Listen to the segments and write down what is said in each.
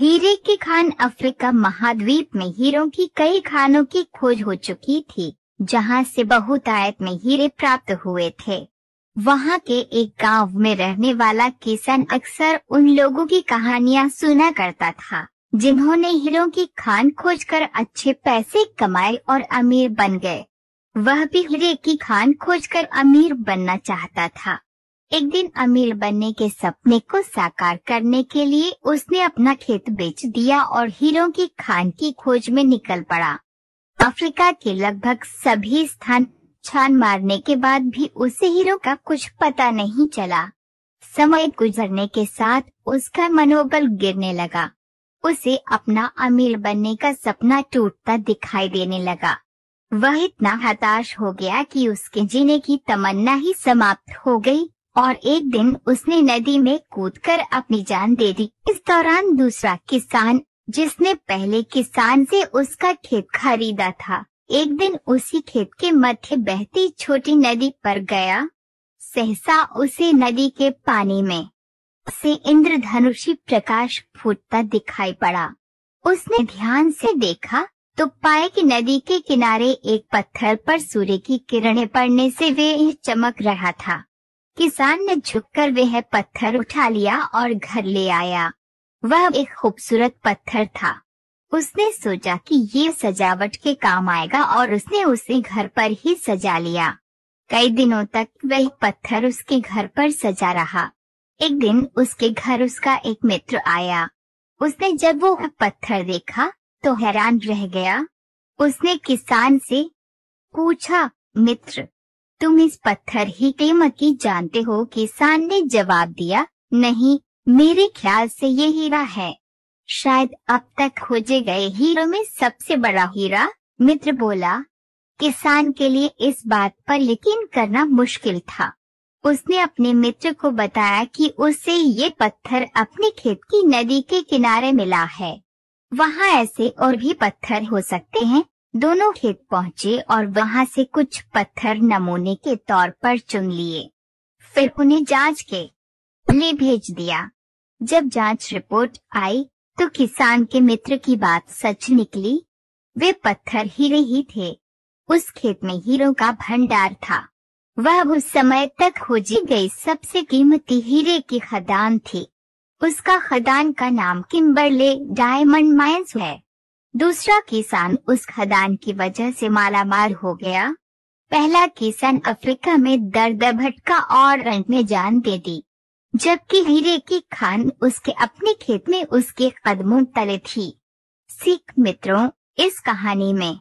हीरे की खान अफ्रीका महाद्वीप में हीरों की कई खानों की खोज हो चुकी थी जहां से बहुतायत में हीरे प्राप्त हुए थे वहां के एक गांव में रहने वाला किसान अक्सर उन लोगों की कहानियां सुना करता था जिन्होंने हीरों की खान खोज कर अच्छे पैसे कमाए और अमीर बन गए वह भी हीरे की खान खोज कर अमीर बनना चाहता था एक दिन अमीर बनने के सपने को साकार करने के लिए उसने अपना खेत बेच दिया और हीरों की खान की खोज में निकल पड़ा अफ्रीका के लगभग सभी स्थान छान मारने के बाद भी उसे हीरो का कुछ पता नहीं चला समय गुजरने के साथ उसका मनोबल गिरने लगा उसे अपना अमीर बनने का सपना टूटता दिखाई देने लगा वह इतना हताश हो गया कि उसके जीने की तमन्ना ही समाप्त हो गई और एक दिन उसने नदी में कूदकर अपनी जान दे दी इस दौरान दूसरा किसान जिसने पहले किसान से उसका खेत खरीदा था एक दिन उसी खेत के मध्य बहती छोटी नदी पर गया सहसा उसे नदी के पानी में से इंद्रधनुषी प्रकाश फूटता दिखाई पड़ा उसने ध्यान से देखा तो पाए कि नदी के किनारे एक पत्थर पर सूर्य की किरणें पड़ने से वे चमक रहा था किसान ने झुककर वह पत्थर उठा लिया और घर ले आया वह एक खूबसूरत पत्थर था उसने सोचा कि ये सजावट के काम आएगा और उसने उसे घर पर ही सजा लिया कई दिनों तक वह पत्थर उसके घर पर सजा रहा एक दिन उसके घर उसका एक मित्र आया उसने जब वो पत्थर देखा तो हैरान रह गया उसने किसान से पूछा मित्र तुम इस पत्थर ही के मक्की जानते हो किसान ने जवाब दिया नहीं मेरे ख्याल से ये हीरा है शायद अब तक खोजे गए हीरो में सबसे बड़ा हीरा मित्र बोला किसान के लिए इस बात पर यकीन करना मुश्किल था उसने अपने मित्र को बताया कि उसे ये पत्थर अपने खेत की नदी के किनारे मिला है वहाँ ऐसे और भी पत्थर हो सकते हैं दोनों खेत पहुंचे और वहां से कुछ पत्थर नमूने के तौर पर चुन लिए फिर उन्हें जांच के लिए भेज दिया जब जांच रिपोर्ट आई तो किसान के मित्र की बात सच निकली वे पत्थर हीरे ही थे उस खेत में हीरो का भंडार था वह उस समय तक खोजी गई सबसे कीमती हीरे की खदान थी उसका खदान का नाम किम्बरले डायमंड माइंस है दूसरा किसान उस खदान की वजह से मालामाल हो गया पहला किसान अफ्रीका में दर्द भटका और रंग में जान दे दी जबकि हीरे की खान उसके अपने खेत में उसके कदमों तले थी सिख मित्रों इस कहानी में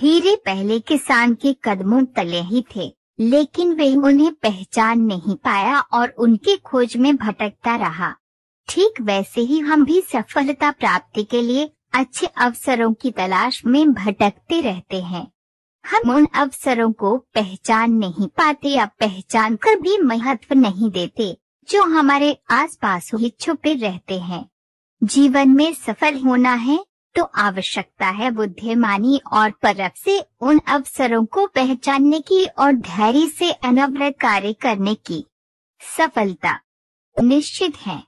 हीरे पहले किसान के कदमों तले ही थे लेकिन वे उन्हें पहचान नहीं पाया और उनके खोज में भटकता रहा ठीक वैसे ही हम भी सफलता प्राप्ति के लिए अच्छे अवसरों की तलाश में भटकते रहते हैं हम उन अवसरों को पहचान नहीं पाते या पहचान कर भी महत्व नहीं देते जो हमारे आसपास ही छुपे रहते हैं जीवन में सफल होना है तो आवश्यकता है बुद्धिमानी और परख से उन अवसरों को पहचानने की और धैर्य से अनवरत कार्य करने की सफलता निश्चित है